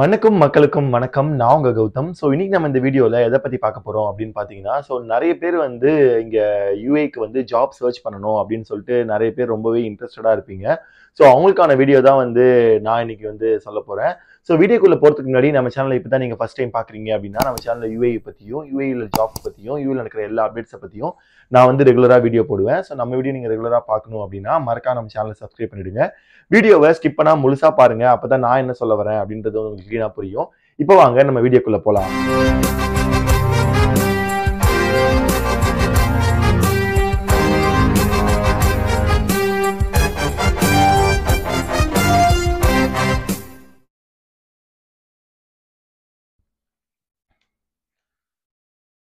மனுக்கும் மக்களுக்கும் வணக்கம் நான் உங்க கௌதம் ஸோ இன்னைக்கு நம்ம இந்த வீடியோவில் எதை பற்றி பார்க்க போகிறோம் அப்படின்னு பார்த்தீங்கன்னா ஸோ நிறைய பேர் வந்து இங்கே யூஏக்கு வந்து ஜாப் சர்ச் பண்ணணும் அப்படின்னு சொல்லிட்டு நிறைய பேர் ரொம்பவே இன்ட்ரெஸ்டடாக இருப்பீங்க ஸோ அவங்களுக்கான வீடியோ தான் வந்து நான் இன்னைக்கு வந்து சொல்ல போகிறேன் ஸோ வீடியோக்குள்ள போகிறதுக்கு முன்னாடி நம்ம சேனலில் இப்போ தான் நீங்கள் ஃபஸ்ட் டைம் பார்க்குறீங்க அப்படின்னா நம்ம சேனலில் யூஏ பற்றியும் யூஏயில் ஜாப் பற்றியும் யூஏ நடக்கிற எல்லா அப்டேட்ஸை பற்றியும் நான் வந்து ரெகுலராக வீடியோ போடுவேன் ஸோ நம்ம வீடியோ நீங்கள் ரெகுலராக பார்க்கணும் அப்படின்னா மறக்காம நம்ம சேனலை சப்ஸ்கிரைப் பண்ணிவிடுங்க வீடியோவை ஸ்கிப் பண்ணால் முழுசாக பாருங்கள் அப்போ தான் நான் என்ன சொல்ல வரேன் அப்படின்றது உங்களுக்கு க்ளீனாக புரியும் இப்போ வாங்க நம்ம வீடியோக்குள்ளே போகலாம்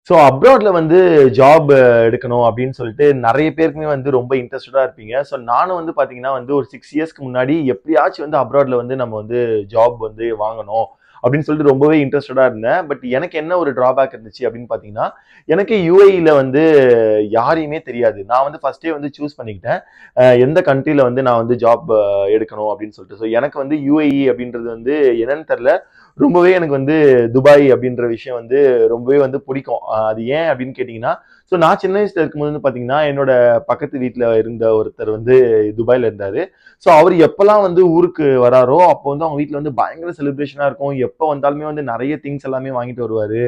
ஸோ அப்ராட்ல வந்து ஜாப் எடுக்கணும் அப்படின்னு சொல்லிட்டு நிறைய பேருக்குமே வந்து ரொம்ப இன்ட்ரெஸ்டடாக இருப்பீங்க ஸோ நானும் வந்து பார்த்தீங்கன்னா வந்து ஒரு சிக்ஸ் இயர்ஸ்க்கு முன்னாடி எப்படியாச்சும் வந்து அப்ராட்ல வந்து நம்ம வந்து ஜாப் வந்து வாங்கணும் அப்படின்னு சொல்லிட்டு ரொம்பவே இன்ட்ரெஸ்டடாக இருந்தேன் பட் எனக்கு என்ன ஒரு ட்ராபேக் இருந்துச்சு அப்படின்னு பார்த்தீங்கன்னா எனக்கு யூஏஇல e வந்து யாரையுமே தெரியாது நான் வந்து ஃபஸ்ட்டே வந்து சூஸ் பண்ணிக்கிட்டேன் எந்த கண்ட்ரியில் வந்து நான் வந்து ஜாப் எடுக்கணும் அப்படின்னு சொல்லிட்டு ஸோ எனக்கு வந்து யூஏஇ e அப்படின்றது வந்து என்னன்னு தெரில ரொம்பவே எனக்கு வந்து துபாய் அப்படின்ற விஷயம் வந்து ரொம்பவே வந்து பிடிக்கும் அது ஏன் அப்படின்னு கேட்டிங்கன்னா ஸோ நான் சின்ன வயசுல இருக்கும்போது வந்து பார்த்தீங்கன்னா என்னோட பக்கத்து வீட்டில் இருந்த ஒருத்தர் வந்து துபாயில் இருந்தார் ஸோ அவர் எப்போல்லாம் வந்து ஊருக்கு வராரோ அப்போ வந்து அவங்க வீட்டில் வந்து பயங்கர செலிப்ரேஷனாக இருக்கும் எப்போ வந்தாலுமே வந்து நிறைய திங்ஸ் எல்லாமே வாங்கிட்டு வருவார்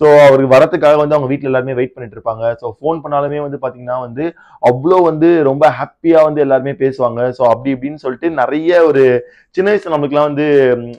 ஸோ அவருக்கு வரத்துக்காக வந்து அவங்க வீட்டில் எல்லாருமே வெயிட் பண்ணிட்டு இருப்பாங்க ஸோ ஃபோன் பண்ணாலுமே வந்து பார்த்தீங்கன்னா வந்து அவ்வளோ வந்து ரொம்ப ஹாப்பியாக வந்து எல்லாருமே பேசுவாங்க ஸோ அப்படி இப்படின்னு சொல்லிட்டு நிறைய ஒரு சின்ன வயசுல நம்மளுக்குலாம் வந்து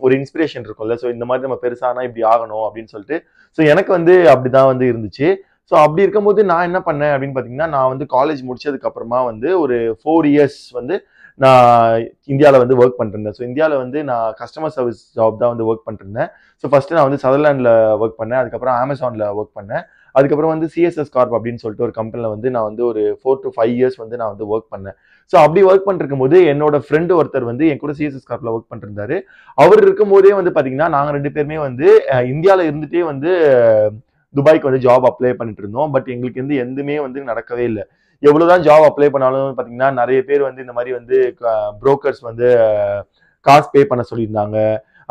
ஒரு இன்ஸ்பிரேஷன் இருக்கும்ல ஸோ இந்த மாதிரி நம்ம பெருசானா இப்படி ஆகணும் அப்படின்னு சொல்லிட்டு ஸோ எனக்கு வந்து அப்படிதான் வந்து இருந்துச்சு ஸோ அப்படி இருக்கும்போது நான் என்ன பண்ணேன் அப்படின்னு பார்த்தீங்கன்னா நான் வந்து காலேஜ் அப்புறமா வந்து ஒரு ஃபோர் இயர்ஸ் வந்து நான் இந்தியாவில் வந்து ஒர்க் பண்ணிருந்தேன் ஸோ இந்தியாவில் வந்து நான் கஸ்டமர் சர்வீஸ் ஜாப் தான் வந்து ஒர்க் பண்ணிருந்தேன் ஸோ ஃபஸ்ட்டு நான் வந்து சதர்லாண்டில் ஒர்க் பண்ணேன் அதுக்கப்புறம் அமேசானில் ஒர்க் பண்ணேன் அதுக்கப்புறம் வந்து சிஎஸ்எஸ் கார்ப் அப்படின்னு சொல்லிட்டு ஒரு கம்பெனியில் வந்து நான் வந்து ஒரு ஃபோர் டு ஃபைவ் இயர்ஸ் வந்து நான் வந்து ஒர்க் பண்ணேன் ஸோ அப்படி ஒர்க் பண்ணிருக்கும் போது என்னோட ஃப்ரெண்டு ஒருத்தர் வந்து என் கூட சிஎஸ்எஸ் கார்ப்பில் ஒர்க் பண்ணிருந்தாரு அவர் இருக்கும்போதே வந்து பார்த்தீங்கன்னா நாங்கள் ரெண்டு பேருமே வந்து இந்தியாவில் இருந்துகிட்டே வந்து துபாய்க்கு வந்து ஜாப் அப்ளை பண்ணிட்டு இருந்தோம் பட் எங்களுக்கு வந்து எதுவுமே வந்து நடக்கவே இல்லை எவ்வளவுதான் ஜாப் அப்ளை பண்ணாலும் பார்த்தீங்கன்னா நிறைய பேர் வந்து இந்த மாதிரி வந்து ப்ரோக்கர்ஸ் வந்து காசு பே பண்ண சொல்லியிருந்தாங்க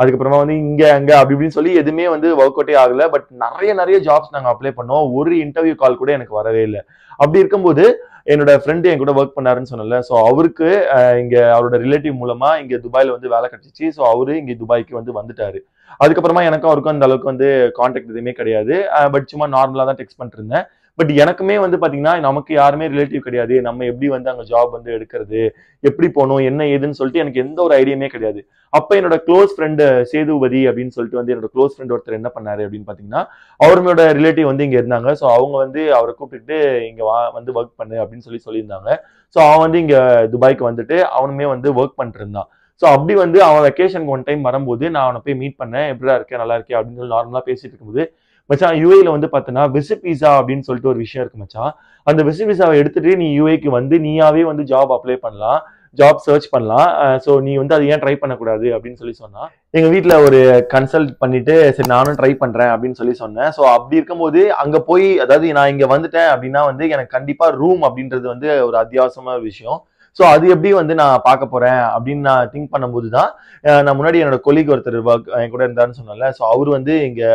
அதுக்கப்புறமா வந்து இங்க அங்க அப்படி இப்படின்னு சொல்லி எதுவுமே வந்து ஒர்க் அவுட்டே ஆகல பட் நிறைய நிறைய ஜாப்ஸ் நாங்க அப்ளை பண்ணோம் ஒரு இன்டர்வியூ கால் கூட எனக்கு வரவே இல்லை அப்படி இருக்கும்போது என்னோட ஃப்ரெண்டு என் கூட ஒர்க் பண்ணாருன்னு சொன்னல ஸோ அவருக்கு இங்க அவரோட ரிலேட்டிவ் மூலமா இங்க துபாயில வந்து வேலை கிடைச்சிச்சு ஸோ அவரு இங்க துபாய்க்கு வந்து வந்துட்டாரு அதுக்கப்புறமா எனக்கும் அவருக்கும் அந்த அளவுக்கு வந்து கான்டாக்ட் எதுவுமே கிடையாது பட் சும்மா நார்மலாக தான் டெக்ஸ்ட் பண்ணிருந்தேன் பட் எனக்குமே வந்து பாத்தீங்கன்னா நமக்கு யாருமே ரிலேட்டிவ் கிடையாது நம்ம எப்படி வந்து அங்க ஜாப் வந்து எடுக்கிறது எப்படி போகணும் என்ன ஏதுன்னு சொல்லிட்டு எனக்கு எந்த ஒரு ஐடியுமே கிடையாது அப்ப என்னோட க்ளோஸ் ஃப்ரெண்டு சேதுபதி அப்படின்னு சொல்லிட்டு வந்து என்னோட க்ளோஸ் ஃப்ரெண்ட் ஒருத்தர் என்ன பண்ணாரு அப்படின்னு பாத்தீங்கன்னா அவரோட ரிலேட்டிவ் வந்து இங்க இருந்தாங்க ஸோ அவங்க வந்து அவரை கூப்பிட்டுட்டு இங்க வா வந்து ஒர்க் பண்ணு அப்படின்னு சொல்லி சொல்லியிருந்தாங்க ஸோ அவன் வந்து இங்க துபாய்க்கு வந்துட்டு அவனுமே வந்து ஒர்க் பண்ணிட்டு ஸோ அப்படி வந்து அவன் வெக்கேஷனுக்கு ஒன் டைம் வரும்போது நான் அவனை போய் மீட் பண்ணேன் எப்படி இருக்கேன் நல்லா இருக்கேன் அப்படின்னு சொல்லி நார்மலாக பேசிட்டு இருக்கும்போது மச்சான் யூஏல வந்து பார்த்தோன்னா விசு பீசா அப்படின்னு சொல்லிட்டு ஒரு விஷயம் இருக்கு மச்சான் அந்த விசு பீஸாவை எடுத்துட்டு நீ யூஏக்கு வந்து நீயாவே வந்து ஜாப் அப்ளை பண்ணலாம் ஜாப் சர்ச் பண்ணலாம் ஸோ நீ வந்து அது ஏன் ட்ரை பண்ணக்கூடாது அப்படின்னு சொல்லி சொன்னா எங்க வீட்டில் ஒரு கன்சல்ட் பண்ணிட்டு சரி நானும் ட்ரை பண்றேன் அப்படின்னு சொல்லி சொன்னேன் ஸோ அப்படி இருக்கும்போது அங்க போய் அதாவது நான் இங்க வந்துட்டேன் அப்படின்னா வந்து எனக்கு கண்டிப்பா ரூம் அப்படின்றது வந்து ஒரு அத்தியாவசியமான விஷயம் ஸோ அது எப்படி வந்து நான் பார்க்க போகிறேன் அப்படின்னு நான் திங்க் பண்ணும்போது தான் நான் முன்னாடி என்னோட கொலிக் ஒருத்தர் என் கூட இருந்தாருன்னு சொன்னல ஸோ அவர் வந்து இங்கே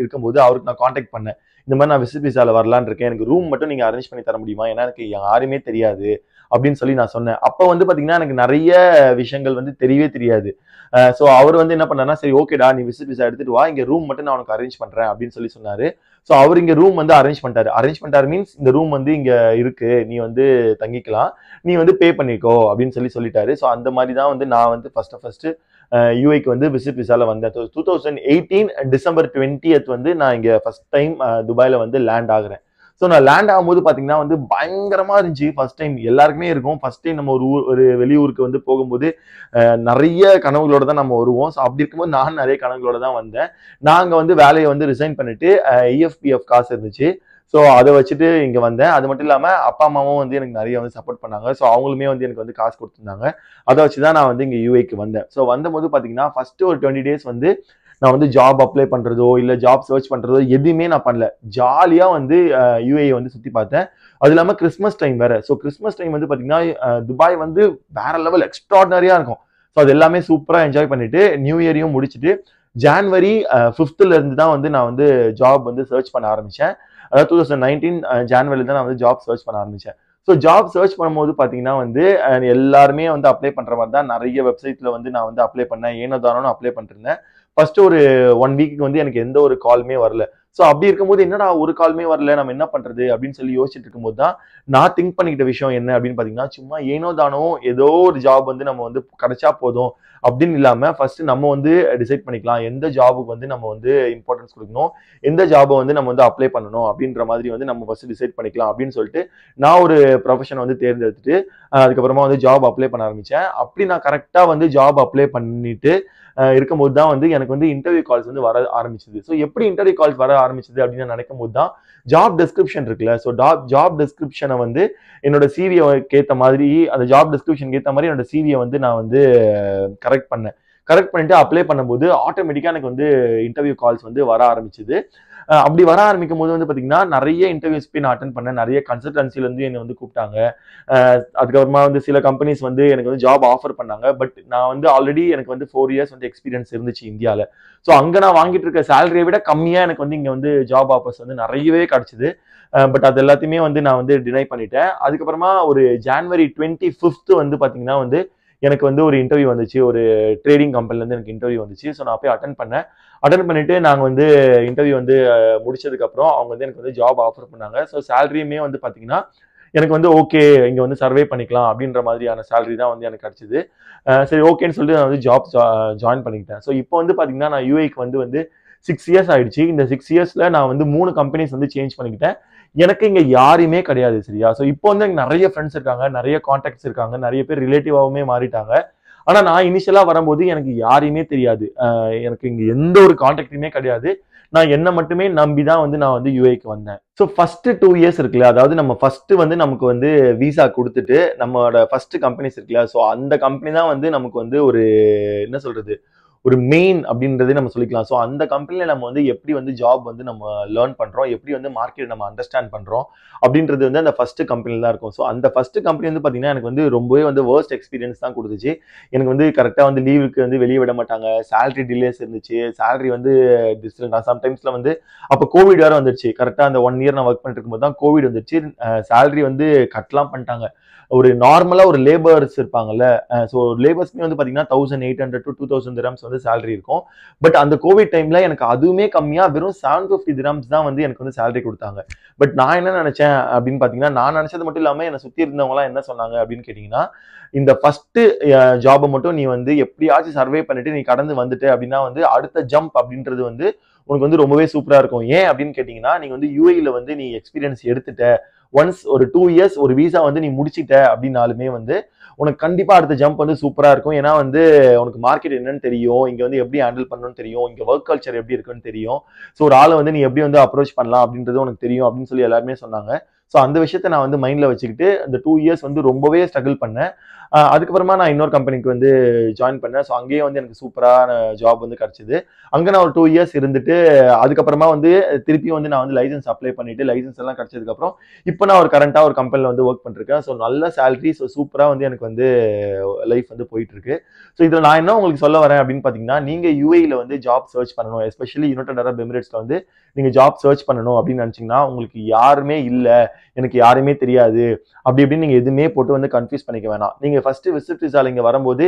இருக்கும்போது அவருக்கு நான் காண்டாக்ட் பண்ணேன் இந்த மாதிரி நான் விசிட் விசாவில் வரலான் இருக்கேன் எனக்கு ரூம் மட்டும் நீங்கள் அரேஞ்ச் பண்ணி தர முடியுமா ஏன்னா எனக்கு யாருமே தெரியாது அப்படின்னு சொல்லி நான் சொன்னேன் அப்போ வந்து பார்த்தீங்கன்னா எனக்கு நிறைய விஷயங்கள் வந்து தெரியவே தெரியாது ஸோ அவர் வந்து என்ன பண்ணார்னா சரி ஓகேடா நீ விசிட் விசா எடுத்துட்டு வா இங்கே ரூம் மட்டும் நான் உனக்கு அரேஞ்ச் பண்ணுறேன் அப்படின்னு சொல்லி சொன்னார் ஸோ அவர் இங்கே ரூம் வந்து அரேஞ்ச் பண்ணிட்டாரு அரேஞ்ச் பண்ணிட்டாரு மீன்ஸ் இந்த ரூம் வந்து இங்கே இருக்கு நீ வந்து தங்கிக்கலாம் நீ வந்து பே பண்ணிக்கோ அப்படின்னு சொல்லி சொல்லிட்டாரு ஸோ அந்த மாதிரி தான் வந்து நான் வந்து ஃபர்ஸ்ட் ஃபர்ஸ்ட் யூஏக்கு வந்து விசிட் விசாவில் வந்தேன் two thousand eighteen December twenty வந்து நான் இங்கே ஃபர்ஸ்ட் டைம் துபாயில் வந்து லேண்ட் ஆகிறேன் ஸோ நான் லேண்ட் ஆகும்போது பார்த்தீங்கன்னா வந்து பயங்கரமாக இருந்துச்சு ஃபர்ஸ்ட் டைம் எல்லாருக்குமே இருக்கும் ஃபர்ஸ்ட் டைம் நம்ம ஒரு ஊர் ஒரு வெளியூருக்கு வந்து போகும்போது நிறைய கனவுகளோட தான் நம்ம வருவோம் ஸோ அப்படி இருக்கும்போது நான் நிறைய கனவுகளோட தான் வந்தேன் நாங்கள் வந்து வேலையை வந்து ரிசைன் பண்ணிட்டு ஐஎஃப்பிஎஃப் e காசு இருந்துச்சு ஸோ அதை வச்சுட்டு இங்கே வந்தேன் அது மட்டும் இல்லாமல் அப்பா அம்மாவும் வந்து எனக்கு நிறைய வந்து சப்போர்ட் பண்ணாங்க ஸோ அவங்களுமே வந்து எனக்கு வந்து காசு கொடுத்துருந்தாங்க அதை வச்சு தான் நான் வந்து இங்கே யூஏக்கு வந்தேன் ஸோ வந்தபோது பார்த்தீங்கன்னா ஃபஸ்ட்டு ஒரு டுவெண்ட்டி டேஸ் வந்து நான் வந்து ஜாப் அப்ளை பண்ணுறதோ இல்லை ஜாப் சர்ச் பண்ணுறதோ எதுவுமே நான் பண்ணல ஜாலியாக வந்து யூஏ e வந்து சுற்றி பார்த்தேன் அது இல்லாமல் கிறிஸ்மஸ் டைம் வேறு ஸோ கிறிஸ்மஸ் டைம் வந்து பார்த்தீங்கன்னா துபாய் வந்து வேற லெவல் எக்ஸ்ட்ராடினரியாக இருக்கும் ஸோ அது எல்லாமே சூப்பராக என்ஜாய் பண்ணிட்டு நியூ இயரையும் முடிச்சுட்டு ஜான்வரி ஃபிஃப்த்துல இருந்து தான் வந்து நான் வந்து ஜாப் வந்து சர்ச் பண்ண ஆரம்பித்தேன் அதாவது டூ தௌசண்ட் நைன்டீன் ஜான்வரி தான் நான் வந்து ஜாப் சர்ச் பண்ண ஆரம்பித்தேன் ஸோ ஜாப் சர்ச் பண்ணும்போது பார்த்தீங்கன்னா வந்து எல்லாருமே வந்து அப்ளை பண்ணுற மாதிரி தான் நிறைய வெப்சைட்டில் வந்து நான் வந்து அப்ளை பண்ணேன் ஏனோ தானோன்னு அப்ளை பண்ணிருந்தேன் ஃபர்ஸ்ட் ஒரு ஒன் வீக்கு வந்து எனக்கு எந்த ஒரு காலுமே வரல ஸோ அப்படி இருக்கும்போது என்னடா ஒரு காலமே வரல நம்ம என்ன பண்றது அப்படின்னு சொல்லி யோசிச்சுட்டு இருக்கும்போது தான் நான் திங்க் பண்ணிக்கிட்ட விஷயம் என்ன அப்படின்னு பார்த்தீங்கன்னா சும்மா ஏனோ தானோ ஏதோ ஒரு ஜாப் வந்து நம்ம வந்து கிடைச்சா போதும் அப்படின்னு இல்லாமல் ஃபர்ஸ்ட் நம்ம வந்து டிசைட் பண்ணிக்கலாம் எந்த ஜாபுக்கு வந்து நம்ம வந்து இம்பார்ட்டன்ஸ் கொடுக்கணும் எந்த ஜாபை வந்து நம்ம வந்து அப்ளை பண்ணணும் அப்படின்ற மாதிரி வந்து நம்ம ஃபர்ஸ்ட் டிசைட் பண்ணிக்கலாம் அப்படின்னு சொல்லிட்டு நான் ஒரு ப்ரொஃபஷனை வந்து தேர்ந்தெடுத்துட்டு அதுக்கப்புறமா வந்து ஜாப் அப்ளை பண்ண ஆரம்பித்தேன் அப்படி நான் கரெக்டாக வந்து ஜாப் அப்ளை பண்ணிட்டு இருக்கும்போது தான் வந்து எனக்கு வந்து இன்டர்வியூ கால்ஸ் வந்து வர ஆரம்பிச்சது ஸோ எப்படி இன்டர்வியூ கால்ஸ் வர ஆரம்பிச்சது அப்படின்னு நினைக்கும் போது தான் ஜாப் டிஸ்கிரிப்ஷன் இருக்குல்ல ஸோ ஜாப் ஜாப் டிஸ்கிரிப்ஷனை வந்து என்னோட சிவியை ஏற்ற மாதிரி அந்த ஜாப் டிஸ்கிரிப்ஷனுக்கு ஏற்ற மாதிரி என்னோட சிவியை வந்து நான் வந்து கரெக்ட் பண்ணேன் கரெக்ட் பண்ணிட்டு அப்ளை பண்ணும்போது ஆட்டோமேட்டிக்காக எனக்கு வந்து இன்டர்வியூ கால்ஸ் வந்து வர ஆரம்பிச்சது அப்படி வர ஆரம்பிக்கும் போது வந்து பார்த்தீங்கன்னா நிறைய இன்டர்வியூஸ் போய் நான் அட்டன் பண்ணேன் நிறைய கன்சல்டன்சிலேருந்து என்னை வந்து கூப்பிட்டாங்க அதுக்கப்புறமா வந்து சில கம்பெனிஸ் வந்து எனக்கு வந்து ஜாப் ஆஃபர் பண்ணாங்க பட் நான் வந்து ஆல்ரெடி எனக்கு வந்து ஃபோர் இயர்ஸ் வந்து எக்ஸ்பீரியன்ஸ் இருந்துச்சு இந்தியாவில் ஸோ அங்கே நான் வாங்கிட்டு இருக்க சேலரியை விட கம்மியாக எனக்கு வந்து இங்கே வந்து ஜாப் ஆஃபர்ஸ் வந்து நிறையவே கிடச்சிது பட் அது எல்லாத்தையுமே வந்து நான் வந்து டினை பண்ணிட்டேன் அதுக்கப்புறமா ஒரு ஜான்வரி டுவெண்ட்டி ஃபிஃப்த் வந்து பார்த்தீங்கன்னா வந்து எனக்கு வந்து ஒரு இன்டர்வியூ வந்துச்சு ஒரு ட்ரேடிங் கம்பெனிலேருந்து எனக்கு இன்டர்வியூ வந்துச்சு ஸோ நான் போய் அட்டன் பண்ணேன் அட்டன் பண்ணிட்டு நாங்கள் வந்து இன்டர்வியூ வந்து முடிச்சதுக்கப்புறம் அவங்க வந்து எனக்கு வந்து ஜாப் ஆஃபர் பண்ணாங்க ஸோ சேலரியுமே வந்து பார்த்தீங்கன்னா எனக்கு வந்து ஓகே இங்கே வந்து சர்வே பண்ணிக்கலாம் அப்படின்ற மாதிரியான சேலரி தான் வந்து எனக்கு கிடச்சிது சரி ஓகேன்னு சொல்லிட்டு நான் வந்து ஜாப் ஜாயின் பண்ணிக்கிட்டேன் ஸோ இப்போ வந்து பார்த்தீங்கன்னா நான் யூஏக்கு வந்து வந்து சிக்ஸ் இயர்ஸ் ஆயிடுச்சு இந்த சிக்ஸ் இயர்ஸில் நான் வந்து மூணு கம்பெனிஸ் வந்து சேஞ்ச் பண்ணிக்கிட்டேன் எனக்கு இங்கே யாருமே கிடையாது சரியா ஸோ இப்போ வந்து எனக்கு நிறைய ஃப்ரெண்ட்ஸ் இருக்காங்க நிறைய காண்டாக்ட்ஸ் இருக்காங்க நிறைய பேர் ரிலேட்டிவாகவுமே மாறிட்டாங்க ஆனால் நான் இனிஷியலாக வரும்போது எனக்கு யாரையுமே தெரியாது எனக்கு இங்கே எந்த ஒரு கான்டாக்டுமே கிடையாது நான் என்னை மட்டுமே நம்பி தான் வந்து நான் வந்து யூஏக்கு வந்தேன் ஸோ ஃபஸ்ட்டு டூ இயர்ஸ் இருக்குல்ல அதாவது நம்ம ஃபஸ்ட்டு வந்து நமக்கு வந்து விசா கொடுத்துட்டு நம்மளோட ஃபஸ்ட்டு கம்பெனிஸ் இருக்குல்ல ஸோ அந்த கம்பெனி தான் வந்து நமக்கு வந்து ஒரு என்ன சொல்கிறது ஒரு மெயின் அப்படின்றதே நம்ம சொல்லிக்கலாம் ஸோ அந்த கம்பெனியில் நம்ம வந்து எப்படி வந்து ஜாப் வந்து நம்ம லேர்ன் பண்ணுறோம் எப்படி வந்து மார்க்கெட் நம்ம அண்டர்ஸ்டாண்ட் பண்ணுறோம் அப்படின்றது வந்து அந்த ஃபஸ்ட்டு கம்பெனியில் தான் இருக்கும் ஸோ அந்த ஃபஸ்ட்டு கம்பெனி வந்து பார்த்தீங்கன்னா எனக்கு வந்து ரொம்பவே வந்து வேர்ஸ்ட் எக்ஸ்பீரியன்ஸ் தான் கொடுத்துச்சு எனக்கு வந்து கரெக்டாக வந்து லீவுக்கு வந்து வெளியே விட மாட்டாங்க சேலரி டிலேஸ் இருந்துச்சு சேலரி வந்து டிஸ்டன்ட் நான் சம்டைம்ஸில் வந்து அப்போ கோவிட் வேறு வந்துருச்சு கரெக்டாக அந்த ஒன் இயர் நான் ஒர்க் பண்ணிட்டு போது தான் கோவிட் வந்துருச்சு சேலரி வந்து கட்லாம் பண்ணிட்டாங்க ஒரு நார்மலாக ஒரு லேபர்ஸ் இருப்பாங்கல்ல ஸோ லேபர்ஸ்மே வந்து பார்த்தீங்கன்னா thousand eight hundred to two thousand grams வந்து வந்து சேலரி இருக்கும் பட் அந்த கோவிட் டைம்ல எனக்கு அதுவுமே கம்மியாக வெறும் செவன் ஃபிஃப்டி கிராம்ஸ் தான் வந்து எனக்கு வந்து சேலரி கொடுத்தாங்க பட் நான் என்ன நினச்சேன் அப்படின்னு பார்த்தீங்கன்னா நான் நினச்சது மட்டும் இல்லாமல் என்னை சுற்றி இருந்தவங்களாம் என்ன சொன்னாங்க அப்படின்னு கேட்டிங்கன்னா இந்த ஃபஸ்ட்டு ஜாபை மட்டும் நீ வந்து எப்படியாச்சும் சர்வே பண்ணிவிட்டு நீ கடந்து வந்துட்டு அப்படின்னா வந்து அடுத்த ஜம்ப் அப்படின்றது வந்து உனக்கு வந்து ரொம்பவே சூப்பராக இருக்கும் ஏன் அப்படின்னு கேட்டிங்கன்னா நீங்கள் வந்து யூஏயில் வந்து நீ எக்ஸ்பீரியன்ஸ் எடுத்துட்ட ஒன்ஸ் ஒரு டூ இயர்ஸ் ஒரு வீசா வந்து நீ முடிச்சிட்ட அப்படின்னாலுமே வந்து உனக்கு கண்டிப்பாக அடுத்த ஜம்ப் வந்து சூப்பராக இருக்கும் ஏன்னா வந்து உனக்கு மார்க்கெட் என்னன்னு தெரியும் இங்கே வந்து எப்படி ஹேண்டில் பண்ணணும்னு தெரியும் இங்கே ஒர்க் கல்ச்சர் எப்படி இருக்குன்னு தெரியும் ஸோ ஒரு ஆளை வந்து நீ எப்படி வந்து அப்ரோச் பண்ணலாம் அப்படின்றது உனக்கு தெரியும் அப்படின்னு சொல்லி எல்லாருமே சொன்னாங்க ஸோ அந்த விஷயத்த நான் வந்து மைண்டில் வச்சுக்கிட்டு அந்த டூ இயர்ஸ் வந்து ரொம்பவே ஸ்ட்ரகிள் பண்ணேன் அதுக்கப்புறமா நான் இன்னொரு கம்பெனிக்கு வந்து ஜாயின் பண்ணேன் ஸோ அங்கேயே வந்து எனக்கு சூப்பரான ஜாப் வந்து கிடச்சிது அங்கே நான் ஒரு டூ இயர்ஸ் இருந்துட்டு அதுக்கப்புறமா வந்து திருப்பியும் வந்து நான் வந்து லைசன்ஸ் அப்ளை பண்ணிட்டு லைசன்ஸ் எல்லாம் கிடச்சதுக்கப்புறம் இப்போ நான் ஒரு கரண்டாக ஒரு கம்பெனியில் வந்து ஒர்க் பண்ணிருக்கேன் ஸோ நல்ல சேலரி ஸோ சூப்பராக வந்து எனக்கு வந்து லைஃப் வந்து போயிட்டுருக்கு ஸோ இதில் நான் என்ன உங்களுக்கு சொல்ல வரேன் அப்படின்னு பார்த்தீங்கன்னா நீங்கள் யூஏயில் e வந்து ஜாப் சர்ச் பண்ணணும் எஸ்பெஷலி யுனைடட் அரப் எமிரேட்ஸில் வந்து நீங்கள் ஜாப் சர்ச் பண்ணணும் அப்படின்னு நினச்சிங்கன்னா உங்களுக்கு யாருமே இல்லை எனக்கு யாருமே தெரியாது அப்படி இப்படின்னு நீங்கள் எதுவுமே போட்டு வந்து கன்ஃபியூஸ் பண்ணிக்க வேணாம் நீங்கள் நீங்கள் ஃபஸ்ட்டு விசிட் விசால் இங்கே வரும்போது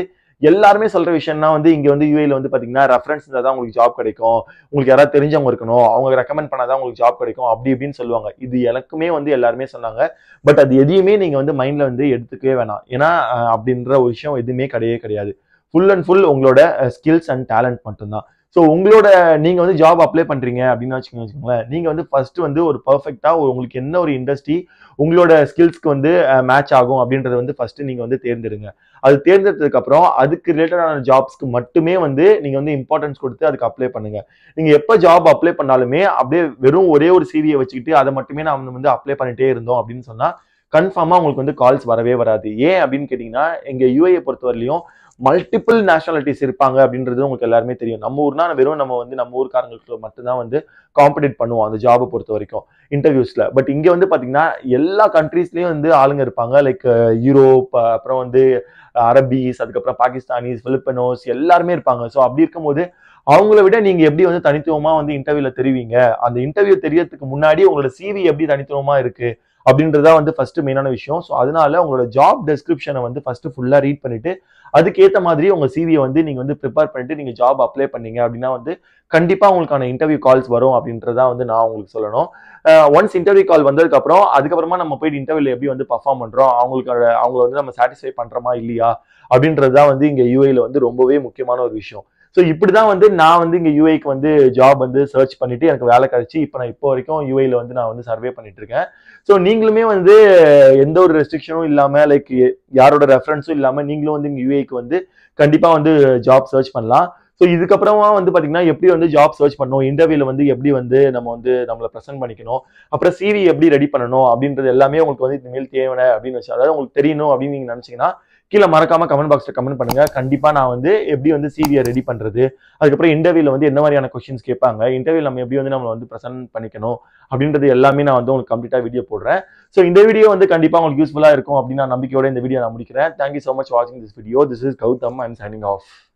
எல்லாருமே சொல்கிற விஷயம்னா வந்து இங்கே வந்து யூஏல வந்து பார்த்தீங்கன்னா ரெஃபரன்ஸ் இருந்தால் தான் உங்களுக்கு ஜாப் கிடைக்கும் உங்களுக்கு யாராவது தெரிஞ்சவங்க இருக்கணும் அவங்க ரெக்கமெண்ட் பண்ணாதான் உங்களுக்கு ஜாப் கிடைக்கும் அப்படி இப்படின்னு சொல்லுவாங்க இது எனக்குமே வந்து எல்லாருமே சொன்னாங்க பட் அது எதையுமே நீங்கள் வந்து மைண்டில் வந்து எடுத்துக்கவே வேணாம் ஏன்னா அப்படின்ற ஒரு விஷயம் எதுவுமே கிடையவே கிடையாது ஃபுல் அண்ட் ஃபுல் உங்களோட ஸ்கில்ஸ் அண்ட் டேலண்ட் மட்டும்தான் ஸோ உங்களோட நீங்கள் வந்து ஜாப் அப்ளை பண்ணுறீங்க அப்படின்னு வச்சுக்கோங்க வச்சுக்கோங்களேன் நீங்கள் வந்து ஃபர்ஸ்ட் வந்து ஒரு பர்ஃபெக்டாக உங்களுக்கு என்ன ஒரு இண்டஸ்ட்ரி உங்களோட ஸ்கில்ஸ்க்கு வந்து மேட்ச் ஆகும் அப்படின்றத வந்து ஃபர்ஸ்ட் நீங்கள் வந்து தேர்ந்தெடுங்க அது தேர்ந்தெடுத்ததுக்கப்புறம் அதுக்கு ரிலேட்டடான ஜாப்ஸ்க்கு மட்டுமே வந்து நீங்கள் வந்து இம்பார்ட்டன்ஸ் கொடுத்து அதுக்கு அப்ளை பண்ணுங்க நீங்கள் எப்போ ஜாப் அப்ளை பண்ணாலுமே அப்படியே வெறும் ஒரே ஒரு சிவியை வச்சுக்கிட்டு அதை மட்டுமே நாம் வந்து அப்ளை பண்ணிட்டே இருந்தோம் அப்படின்னு சொன்னால் கன்ஃபார்மாக உங்களுக்கு வந்து கால்ஸ் வரவே வராது ஏன் அப்படின்னு கேட்டிங்கன்னா எங்கள் யூஏ பொறுத்தவரையிலையும் மல்டிபிள் நேஷனாலிட்டிஸ் இருப்பாங்க அப்படின்றது உங்களுக்கு எல்லாருமே தெரியும் நம்ம ஊர்னா வெறும் நம்ம வந்து நம்ம ஊருக்காரங்களுக்கு மட்டும்தான் வந்து காம்படேட் பண்ணுவோம் அந்த ஜாபை பொறுத்த வரைக்கும் இன்டர்வியூஸ்ல பட் இங்கே வந்து பாத்தீங்கன்னா எல்லா கண்ட்ரீஸ்லேயும் வந்து ஆளுங்க இருப்பாங்க லைக் யூரோப் அப்புறம் வந்து அரபிஸ் அதுக்கப்புறம் பாகிஸ்தானிஸ் பிலிப்பினோஸ் எல்லாருமே இருப்பாங்க ஸோ அப்படி இருக்கும்போது அவங்கள விட நீங்க எப்படி வந்து தனித்துவமா வந்து இன்டர்வியூல தெரிவிங்க அந்த இன்டர்வியூ தெரியறதுக்கு முன்னாடி உங்களோட சிவி எப்படி தனித்துவமா இருக்கு அப்படின்றதா வந்து ஃபர்ஸ்ட் மெயினான விஷயம் ஸோ அதனால உங்களோட ஜாப் டெஸ்கிரிப்ஷனை வந்து ஃபர்ஸ்ட் ஃபுல்லா ரீட் பண்ணிட்டு அதுக்கேற்ற மாதிரி உங்க சிவியை வந்து நீங்க வந்து ப்ரிப்பேர் பண்ணிட்டு நீங்க ஜாப் அப்ளை பண்ணீங்க அப்படின்னா வந்து கண்டிப்பா உங்களுக்கான இன்டர்வியூ கால்ஸ் வரும் அப்படின்றதா வந்து நான் உங்களுக்கு சொல்லணும் ஒன்ஸ் இன்டர்வியூ கால் வந்ததுக்கு அப்புறம் அதுக்கப்புறமா நம்ம போயிட்டு இன்டர்வியூல எப்படி வந்து பர்ஃபார்ம் பண்றோம் அவங்களுக்கு அவங்கள வந்து நம்ம சாட்டிஸ்ஃபை பண்றோமா இல்லையா அப்படின்றது தான் வந்து இங்க யூஏல வந்து ரொம்பவே முக்கியமான ஒரு விஷயம் ஸோ இப்படி தான் வந்து நான் வந்து இங்கே யூஐக்கு வந்து ஜாப் வந்து சர்ச் பண்ணிவிட்டு எனக்கு வேலை கிடைச்சி இப்போ நான் இப்போ வரைக்கும் யூஐயில் வந்து நான் வந்து சர்வே பண்ணிட்டு இருக்கேன் ஸோ நீங்களுமே வந்து எந்த ஒரு ரெஸ்ட்ரிக்ஷனும் இல்லாமல் லைக் யாரோட ரெஃபரன்ஸும் இல்லாமல் நீங்களும் வந்து இங்கே யூஐக்கு வந்து கண்டிப்பாக வந்து ஜாப் சர்ச் பண்ணலாம் ஸோ இதுக்கப்புறமா வந்து பார்த்தீங்கன்னா எப்படி வந்து ஜாப் சர்ச் பண்ணணும் இன்டர்வியூவில் வந்து எப்படி வந்து நம்ம வந்து நம்மளை ப்ரெசென்ட் பண்ணிக்கணும் அப்புறம் சிவி எப்படி ரெடி பண்ணணும் அப்படின்றது எல்லாமே உங்களுக்கு வந்து இனிமேல் தேவை அப்படின்னு வச்சு அதாவது உங்களுக்கு தெரியணும் அப்படின்னு நீங்கள் நினச்சிங்கன்னா கீழே மறக்காம கமெண்ட் பாக்ஸ்ல கமெண்ட் பண்ணுங்க கண்டிப்பா நான் வந்து எப்படி வந்து சிவியை ரெடி பண்றது அதுக்கப்புறம் இன்டர்வியூல வந்து என்ன மாதிரியான கொஸ்டின்ஸ் கேட்பாங்க இன்டர்வியூ நம்ம எப்படி வந்து நம்ம வந்து பிரசன்ட் பண்ணிக்கணும் அப்படின்றது எல்லாமே நான் வந்து உங்களுக்கு கம்ப்ளீட்டா வீடியோ போடுறேன் ஸோ இந்த வீடியோ வந்து கண்டிப்பா உங்களுக்கு யூஸ்ஃபுல்லா இருக்கும் அப்படின்னு நான் நம்பிக்கையோட இந்த வீடியோ நான் முடிக்கிறேன் தேங்க்யூ ஸோ மச் வாட்சிங் this video this is Gautham I'm signing of